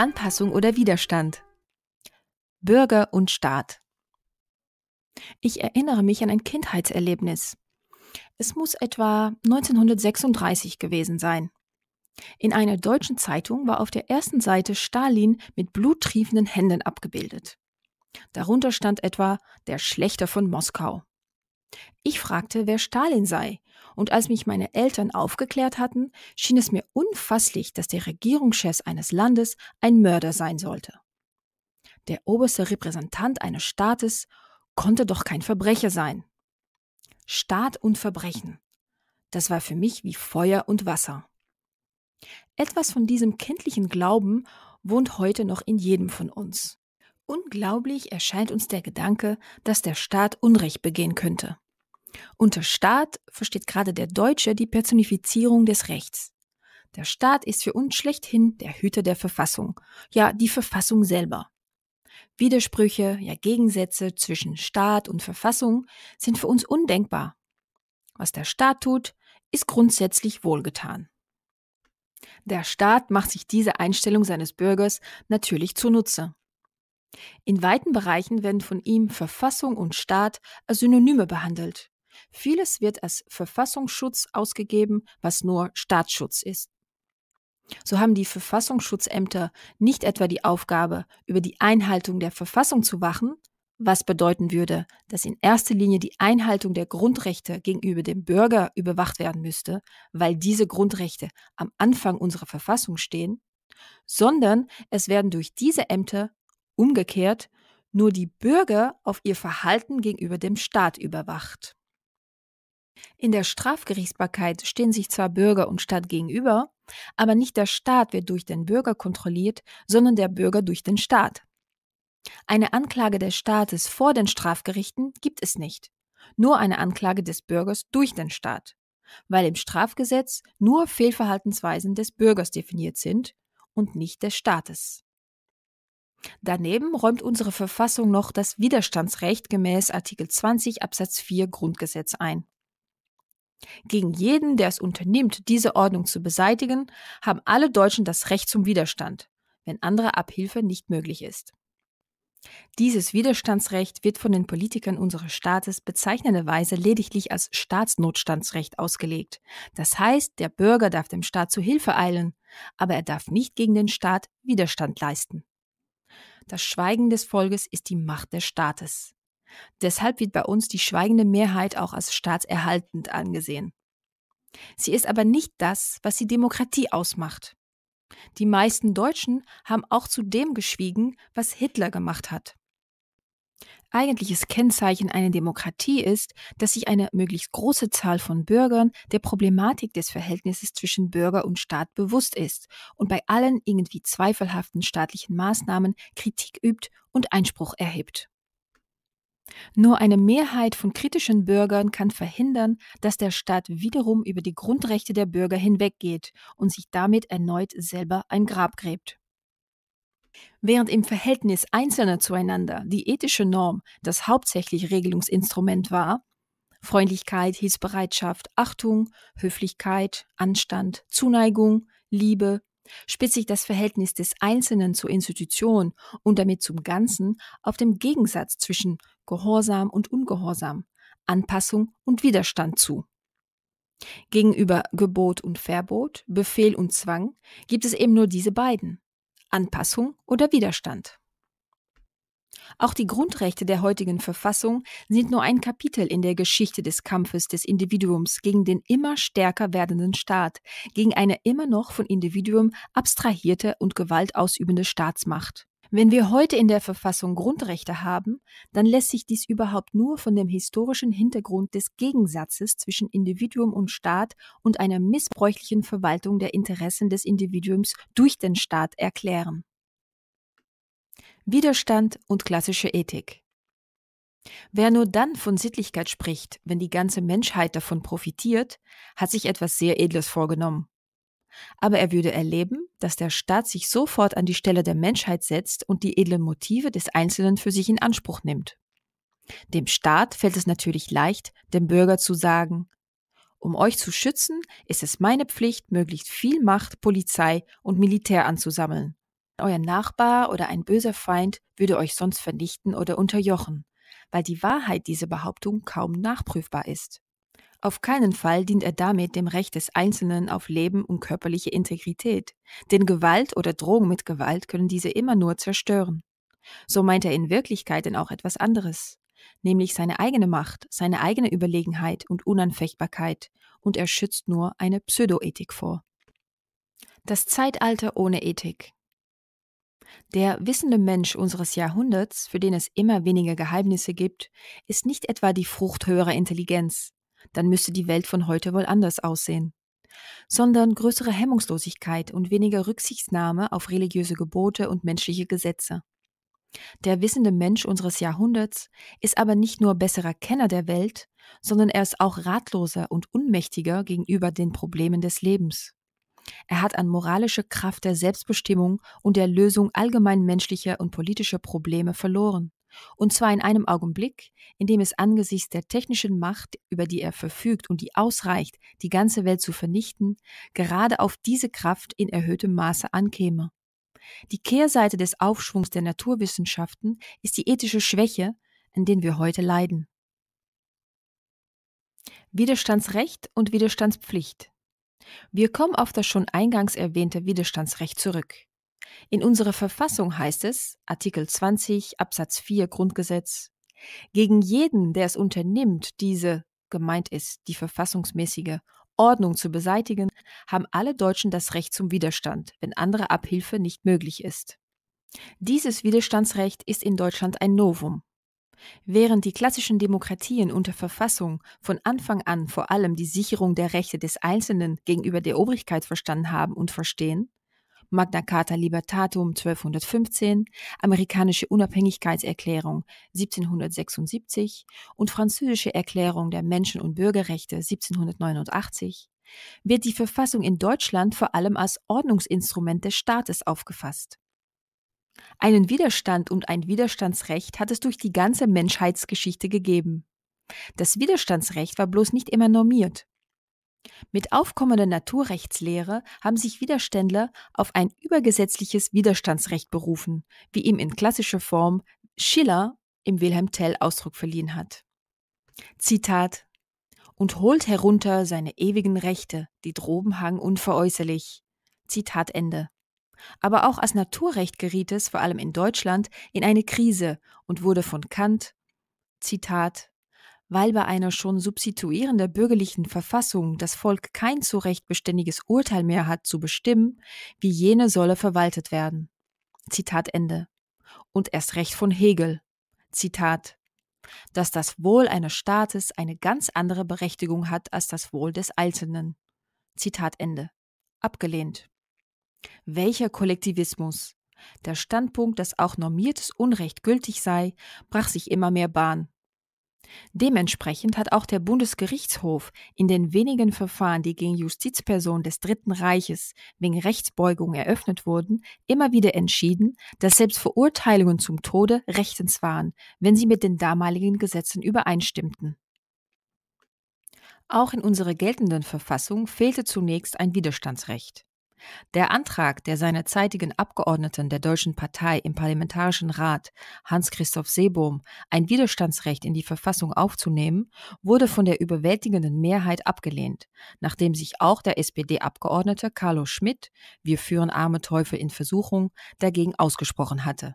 Anpassung oder Widerstand. Bürger und Staat. Ich erinnere mich an ein Kindheitserlebnis. Es muss etwa 1936 gewesen sein. In einer deutschen Zeitung war auf der ersten Seite Stalin mit bluttriefenden Händen abgebildet. Darunter stand etwa der Schlechter von Moskau. Ich fragte, wer Stalin sei, und als mich meine Eltern aufgeklärt hatten, schien es mir unfasslich, dass der Regierungschef eines Landes ein Mörder sein sollte. Der oberste Repräsentant eines Staates konnte doch kein Verbrecher sein. Staat und Verbrechen. Das war für mich wie Feuer und Wasser. Etwas von diesem kindlichen Glauben wohnt heute noch in jedem von uns. Unglaublich erscheint uns der Gedanke, dass der Staat Unrecht begehen könnte. Unter Staat versteht gerade der Deutsche die Personifizierung des Rechts. Der Staat ist für uns schlechthin der Hüter der Verfassung, ja die Verfassung selber. Widersprüche, ja Gegensätze zwischen Staat und Verfassung sind für uns undenkbar. Was der Staat tut, ist grundsätzlich wohlgetan. Der Staat macht sich diese Einstellung seines Bürgers natürlich zunutze. In weiten Bereichen werden von ihm Verfassung und Staat als Synonyme behandelt. Vieles wird als Verfassungsschutz ausgegeben, was nur Staatsschutz ist. So haben die Verfassungsschutzämter nicht etwa die Aufgabe, über die Einhaltung der Verfassung zu wachen, was bedeuten würde, dass in erster Linie die Einhaltung der Grundrechte gegenüber dem Bürger überwacht werden müsste, weil diese Grundrechte am Anfang unserer Verfassung stehen, sondern es werden durch diese Ämter umgekehrt nur die Bürger auf ihr Verhalten gegenüber dem Staat überwacht. In der Strafgerichtsbarkeit stehen sich zwar Bürger und Staat gegenüber, aber nicht der Staat wird durch den Bürger kontrolliert, sondern der Bürger durch den Staat. Eine Anklage des Staates vor den Strafgerichten gibt es nicht, nur eine Anklage des Bürgers durch den Staat, weil im Strafgesetz nur Fehlverhaltensweisen des Bürgers definiert sind und nicht des Staates. Daneben räumt unsere Verfassung noch das Widerstandsrecht gemäß Artikel 20 Absatz 4 Grundgesetz ein. Gegen jeden, der es unternimmt, diese Ordnung zu beseitigen, haben alle Deutschen das Recht zum Widerstand, wenn andere Abhilfe nicht möglich ist. Dieses Widerstandsrecht wird von den Politikern unseres Staates bezeichnenderweise lediglich als Staatsnotstandsrecht ausgelegt. Das heißt, der Bürger darf dem Staat zu Hilfe eilen, aber er darf nicht gegen den Staat Widerstand leisten. Das Schweigen des Volkes ist die Macht des Staates. Deshalb wird bei uns die schweigende Mehrheit auch als staatserhaltend angesehen. Sie ist aber nicht das, was die Demokratie ausmacht. Die meisten Deutschen haben auch zu dem geschwiegen, was Hitler gemacht hat. Eigentliches Kennzeichen einer Demokratie ist, dass sich eine möglichst große Zahl von Bürgern der Problematik des Verhältnisses zwischen Bürger und Staat bewusst ist und bei allen irgendwie zweifelhaften staatlichen Maßnahmen Kritik übt und Einspruch erhebt. Nur eine Mehrheit von kritischen Bürgern kann verhindern, dass der Staat wiederum über die Grundrechte der Bürger hinweggeht und sich damit erneut selber ein Grab gräbt. Während im Verhältnis Einzelner zueinander die ethische Norm das hauptsächlich Regelungsinstrument war, Freundlichkeit, Hilfsbereitschaft, Achtung, Höflichkeit, Anstand, Zuneigung, Liebe, spitzt sich das Verhältnis des Einzelnen zur Institution und damit zum Ganzen auf dem Gegensatz zwischen Gehorsam und Ungehorsam, Anpassung und Widerstand zu. Gegenüber Gebot und Verbot, Befehl und Zwang gibt es eben nur diese beiden Anpassung oder Widerstand. Auch die Grundrechte der heutigen Verfassung sind nur ein Kapitel in der Geschichte des Kampfes des Individuums gegen den immer stärker werdenden Staat, gegen eine immer noch von Individuum abstrahierte und gewaltausübende Staatsmacht. Wenn wir heute in der Verfassung Grundrechte haben, dann lässt sich dies überhaupt nur von dem historischen Hintergrund des Gegensatzes zwischen Individuum und Staat und einer missbräuchlichen Verwaltung der Interessen des Individuums durch den Staat erklären. Widerstand und klassische Ethik. Wer nur dann von Sittlichkeit spricht, wenn die ganze Menschheit davon profitiert, hat sich etwas sehr Edles vorgenommen. Aber er würde erleben, dass der Staat sich sofort an die Stelle der Menschheit setzt und die edlen Motive des Einzelnen für sich in Anspruch nimmt. Dem Staat fällt es natürlich leicht, dem Bürger zu sagen, um euch zu schützen, ist es meine Pflicht, möglichst viel Macht, Polizei und Militär anzusammeln. Euer Nachbar oder ein böser Feind würde euch sonst vernichten oder unterjochen, weil die Wahrheit dieser Behauptung kaum nachprüfbar ist. Auf keinen Fall dient er damit dem Recht des Einzelnen auf Leben und körperliche Integrität, denn Gewalt oder Drohung mit Gewalt können diese immer nur zerstören. So meint er in Wirklichkeit denn auch etwas anderes, nämlich seine eigene Macht, seine eigene Überlegenheit und Unanfechtbarkeit, und er schützt nur eine Pseudoethik vor. Das Zeitalter ohne Ethik. Der wissende Mensch unseres Jahrhunderts, für den es immer weniger Geheimnisse gibt, ist nicht etwa die Frucht höherer Intelligenz, dann müsste die Welt von heute wohl anders aussehen, sondern größere Hemmungslosigkeit und weniger Rücksichtnahme auf religiöse Gebote und menschliche Gesetze. Der wissende Mensch unseres Jahrhunderts ist aber nicht nur besserer Kenner der Welt, sondern er ist auch ratloser und unmächtiger gegenüber den Problemen des Lebens. Er hat an moralische Kraft der Selbstbestimmung und der Lösung allgemein menschlicher und politischer Probleme verloren. Und zwar in einem Augenblick, in dem es angesichts der technischen Macht, über die er verfügt und die ausreicht, die ganze Welt zu vernichten, gerade auf diese Kraft in erhöhtem Maße ankäme. Die Kehrseite des Aufschwungs der Naturwissenschaften ist die ethische Schwäche, an denen wir heute leiden. Widerstandsrecht und Widerstandspflicht. Wir kommen auf das schon eingangs erwähnte Widerstandsrecht zurück. In unserer Verfassung heißt es, Artikel 20 Absatz 4 Grundgesetz, gegen jeden, der es unternimmt, diese, gemeint ist, die verfassungsmäßige Ordnung zu beseitigen, haben alle Deutschen das Recht zum Widerstand, wenn andere Abhilfe nicht möglich ist. Dieses Widerstandsrecht ist in Deutschland ein Novum. Während die klassischen Demokratien unter Verfassung von Anfang an vor allem die Sicherung der Rechte des Einzelnen gegenüber der Obrigkeit verstanden haben und verstehen, Magna Carta Libertatum 1215, amerikanische Unabhängigkeitserklärung 1776 und französische Erklärung der Menschen- und Bürgerrechte 1789, wird die Verfassung in Deutschland vor allem als Ordnungsinstrument des Staates aufgefasst. Einen Widerstand und ein Widerstandsrecht hat es durch die ganze Menschheitsgeschichte gegeben. Das Widerstandsrecht war bloß nicht immer normiert. Mit aufkommender Naturrechtslehre haben sich Widerständler auf ein übergesetzliches Widerstandsrecht berufen, wie ihm in klassischer Form Schiller im Wilhelm Tell Ausdruck verliehen hat. Zitat Und holt herunter seine ewigen Rechte, die droben hang unveräußerlich. Zitat Ende. Aber auch als Naturrecht geriet es, vor allem in Deutschland, in eine Krise und wurde von Kant, Zitat, weil bei einer schon substituierenden bürgerlichen Verfassung das Volk kein zu Recht beständiges Urteil mehr hat zu bestimmen, wie jene solle verwaltet werden. Zitat Ende. Und erst recht von Hegel. Zitat. Dass das Wohl eines Staates eine ganz andere Berechtigung hat als das Wohl des Einzelnen. Zitat Ende. Abgelehnt. Welcher Kollektivismus? Der Standpunkt, dass auch normiertes Unrecht gültig sei, brach sich immer mehr Bahn. Dementsprechend hat auch der Bundesgerichtshof in den wenigen Verfahren, die gegen Justizpersonen des Dritten Reiches wegen Rechtsbeugung eröffnet wurden, immer wieder entschieden, dass selbst Verurteilungen zum Tode rechtens waren, wenn sie mit den damaligen Gesetzen übereinstimmten. Auch in unserer geltenden Verfassung fehlte zunächst ein Widerstandsrecht. Der Antrag, der seine zeitigen Abgeordneten der Deutschen Partei im Parlamentarischen Rat Hans-Christoph Seebohm ein Widerstandsrecht in die Verfassung aufzunehmen, wurde von der überwältigenden Mehrheit abgelehnt, nachdem sich auch der SPD-Abgeordnete Carlo Schmidt, wir führen arme Teufel in Versuchung, dagegen ausgesprochen hatte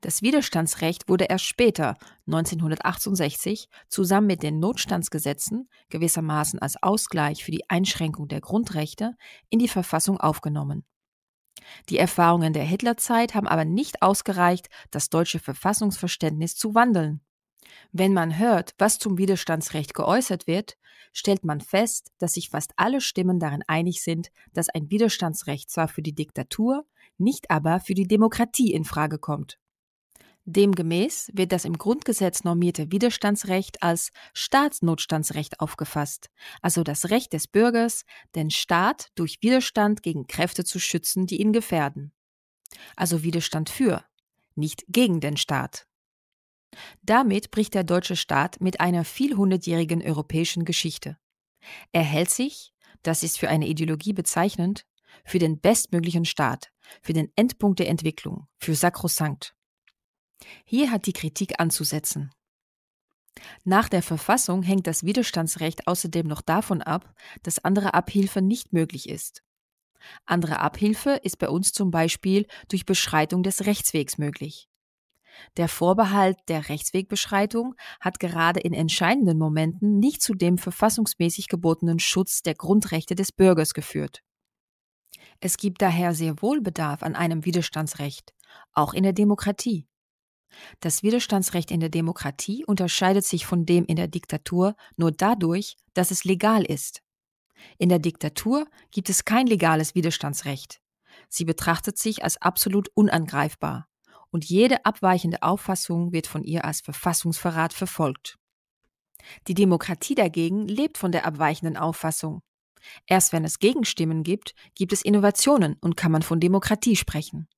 das Widerstandsrecht wurde erst später, 1968, zusammen mit den Notstandsgesetzen, gewissermaßen als Ausgleich für die Einschränkung der Grundrechte, in die Verfassung aufgenommen. Die Erfahrungen der Hitlerzeit haben aber nicht ausgereicht, das deutsche Verfassungsverständnis zu wandeln. Wenn man hört, was zum Widerstandsrecht geäußert wird, stellt man fest, dass sich fast alle Stimmen darin einig sind, dass ein Widerstandsrecht zwar für die Diktatur, nicht aber für die Demokratie in Frage kommt. Demgemäß wird das im Grundgesetz normierte Widerstandsrecht als Staatsnotstandsrecht aufgefasst, also das Recht des Bürgers, den Staat durch Widerstand gegen Kräfte zu schützen, die ihn gefährden. Also Widerstand für, nicht gegen den Staat. Damit bricht der deutsche Staat mit einer vielhundertjährigen europäischen Geschichte. Er hält sich, das ist für eine Ideologie bezeichnend, für den bestmöglichen Staat, für den Endpunkt der Entwicklung, für Sakrosankt. Hier hat die Kritik anzusetzen. Nach der Verfassung hängt das Widerstandsrecht außerdem noch davon ab, dass andere Abhilfe nicht möglich ist. Andere Abhilfe ist bei uns zum Beispiel durch Beschreitung des Rechtswegs möglich. Der Vorbehalt der Rechtswegbeschreitung hat gerade in entscheidenden Momenten nicht zu dem verfassungsmäßig gebotenen Schutz der Grundrechte des Bürgers geführt. Es gibt daher sehr wohl Bedarf an einem Widerstandsrecht, auch in der Demokratie. Das Widerstandsrecht in der Demokratie unterscheidet sich von dem in der Diktatur nur dadurch, dass es legal ist. In der Diktatur gibt es kein legales Widerstandsrecht. Sie betrachtet sich als absolut unangreifbar und jede abweichende Auffassung wird von ihr als Verfassungsverrat verfolgt. Die Demokratie dagegen lebt von der abweichenden Auffassung. Erst wenn es Gegenstimmen gibt, gibt es Innovationen und kann man von Demokratie sprechen.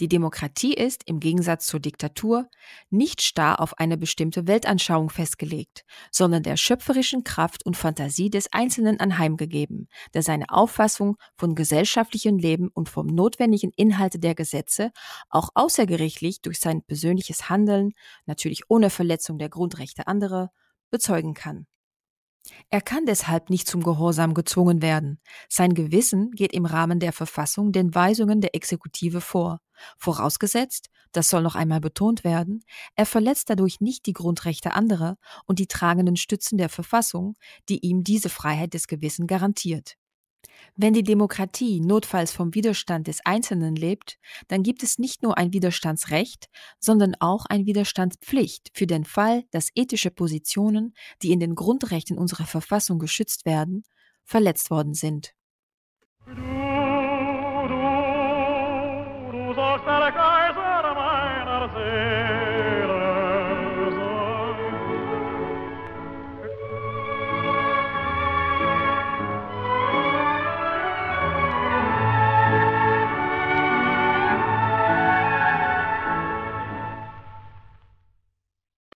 Die Demokratie ist, im Gegensatz zur Diktatur, nicht starr auf eine bestimmte Weltanschauung festgelegt, sondern der schöpferischen Kraft und Fantasie des Einzelnen anheimgegeben, der seine Auffassung von gesellschaftlichem Leben und vom notwendigen Inhalte der Gesetze auch außergerichtlich durch sein persönliches Handeln, natürlich ohne Verletzung der Grundrechte anderer, bezeugen kann. Er kann deshalb nicht zum Gehorsam gezwungen werden. Sein Gewissen geht im Rahmen der Verfassung den Weisungen der Exekutive vor. Vorausgesetzt, das soll noch einmal betont werden, er verletzt dadurch nicht die Grundrechte anderer und die tragenden Stützen der Verfassung, die ihm diese Freiheit des Gewissens garantiert wenn die Demokratie notfalls vom Widerstand des Einzelnen lebt, dann gibt es nicht nur ein Widerstandsrecht, sondern auch eine Widerstandspflicht für den Fall, dass ethische Positionen, die in den Grundrechten unserer Verfassung geschützt werden, verletzt worden sind. Du, du, du